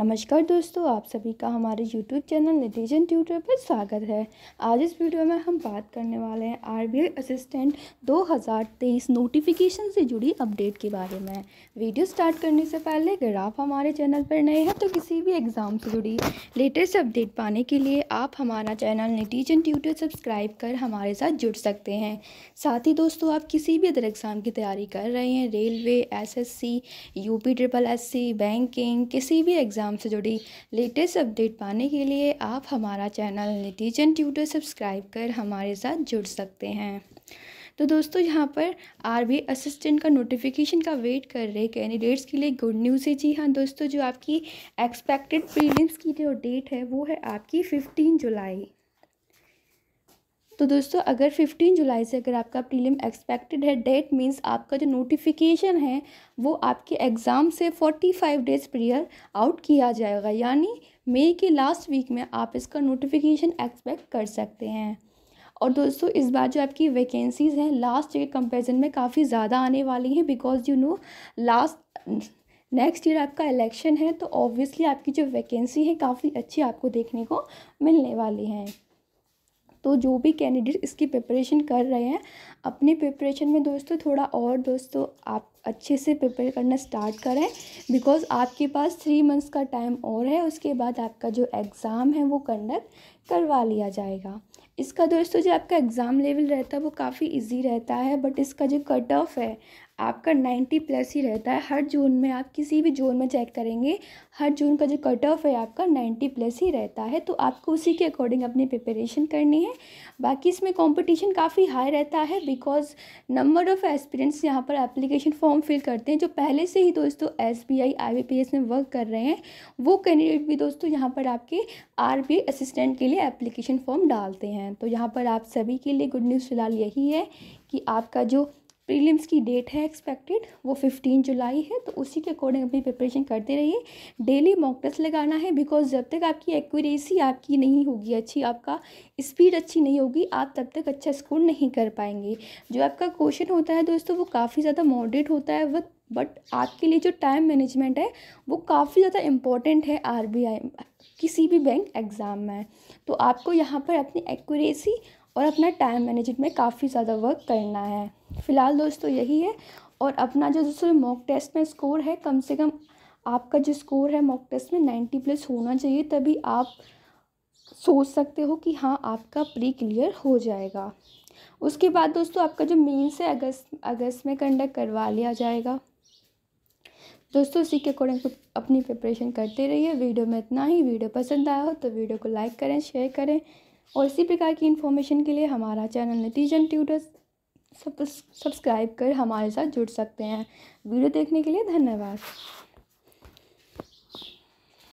नमस्कार दोस्तों आप सभी का हमारे यूट्यूब चैनल नेटिजन ट्यूटर पर स्वागत है आज इस वीडियो में हम बात करने वाले हैं आर बी असिस्टेंट 2023 नोटिफिकेशन से जुड़ी अपडेट के बारे में वीडियो स्टार्ट करने से पहले अगर आप हमारे चैनल पर नए हैं तो किसी भी एग्ज़ाम से जुड़ी लेटेस्ट अपडेट पाने के लिए आप हमारा चैनल नेटिजन ट्यूटर सब्सक्राइब कर हमारे साथ जुड़ सकते हैं साथ ही दोस्तों आप किसी भी अदर एग्ज़ाम की तैयारी कर रहे हैं railway S S C U P triple S C banking किसी भी एग्ज़ाम एग्ज़ाम से जुड़ी लेटेस्ट अपडेट पाने के लिए आप हमारा चैनल नितिजन ट्यूटर सब्सक्राइब कर हमारे साथ जुड़ सकते हैं तो दोस्तों यहाँ पर आरबी असिस्टेंट का नोटिफिकेशन का वेट कर रहे कैंडिडेट्स के लिए गुड न्यूज़ है जी हाँ दोस्तों जो आपकी एक्सपेक्टेड प्रीलिम्स की जो डेट है वो है आपकी फिफ्टीन जुलाई तो दोस्तों अगर 15 जुलाई से अगर आपका प्रीलिम एक्सपेक्टेड है डेट मीन्स आपका जो नोटिफिकेशन है वो आपके एग्ज़ाम से 45 डेज प्रियर आउट किया जाएगा यानी मई के लास्ट वीक में आप इसका नोटिफिकेशन एक्सपेक्ट कर सकते हैं और दोस्तों इस बार जो आपकी वैकेंसीज़ हैं लास्ट ईयर कंपेरिजन में काफ़ी ज़्यादा आने वाली हैं because you know last next year आपका इलेक्शन है तो ऑब्वियसली आपकी जो वैकेंसी है काफ़ी अच्छी आपको देखने को मिलने वाली हैं तो जो भी कैंडिडेट इसकी प्रिपरेशन कर रहे हैं अपनी प्रिपरेशन में दोस्तों थोड़ा और दोस्तों आप अच्छे से प्रिपेयर करना स्टार्ट करें बिकॉज आपके पास थ्री मंथ्स का टाइम और है उसके बाद आपका जो एग्ज़ाम है वो कंडक्ट करवा लिया जाएगा इसका दोस्तों जो आपका एग्ज़ाम लेवल रहता है वो काफ़ी इजी रहता है बट इसका जो कट ऑफ है आपका नाइन्टी प्लस ही रहता है हर जोन में आप किसी भी जोन में चेक करेंगे हर जोन का जो कट ऑफ है आपका नाइन्टी प्लस ही रहता है तो आपको उसी के अकॉर्डिंग अपनी प्रिपरेशन करनी है बाकी इसमें कंपटीशन काफ़ी हाई रहता है बिकॉज नंबर ऑफ़ एस्पिरेंट्स यहाँ पर एप्लीकेशन फॉर्म फिल करते हैं जो पहले से ही दोस्तों S B I I P S में वर्क कर रहे हैं वो कैंडिडेट भी दोस्तों यहाँ पर आपके आर बी असिस्टेंट के लिए एप्लीकेशन फॉर्म डालते हैं हैं तो यहाँ पर आप सभी के लिए गुड न्यूज़ फिलहाल यही है कि आपका जो प्रीलिम्स की डेट है एक्सपेक्टेड वो फिफ्टीन जुलाई है तो उसी के अकॉर्डिंग अपनी प्रिपरेशन करते रहिए डेली मॉक टेस्ट लगाना है बिकॉज जब तक आपकी एक्यूरेसी आपकी नहीं होगी अच्छी आपका स्पीड अच्छी नहीं होगी आप तब तक अच्छा स्कोर नहीं कर पाएंगे जो आपका क्वेश्चन होता है दोस्तों वो काफ़ी ज़्यादा मॉडरेट होता है वह बट आपके लिए जो टाइम मैनेजमेंट है वो काफ़ी ज़्यादा इम्पॉर्टेंट है आर बी आई किसी भी बैंक एग्ज़ाम में तो आपको यहाँ पर अपनी एक्यूरेसी और अपना टाइम मैनेजमेंट में काफ़ी ज़्यादा वर्क करना है फ़िलहाल दोस्तों यही है और अपना जो दोस्तों मॉक टेस्ट में स्कोर है कम से कम आपका जो स्कोर है मॉक टेस्ट में नाइन्टी प्लस होना चाहिए तभी आप सोच सकते हो कि हाँ आपका प्री क्लियर हो जाएगा उसके बाद दोस्तों आपका जो मेन्स है अगस्त अगस्त में कंडक्ट करवा लिया जाएगा दोस्तों उसी के अकॉर्डिंग अपनी प्रिपरेशन करते रहिए वीडियो में इतना ही वीडियो पसंद आया हो तो वीडियो को लाइक करें शेयर करें और इसी प्रकार की इन्फॉर्मेशन के लिए हमारा चैनल नतीजन ट्यूटर्स सब सब्सक्राइब कर हमारे साथ जुड़ सकते हैं वीडियो देखने के लिए धन्यवाद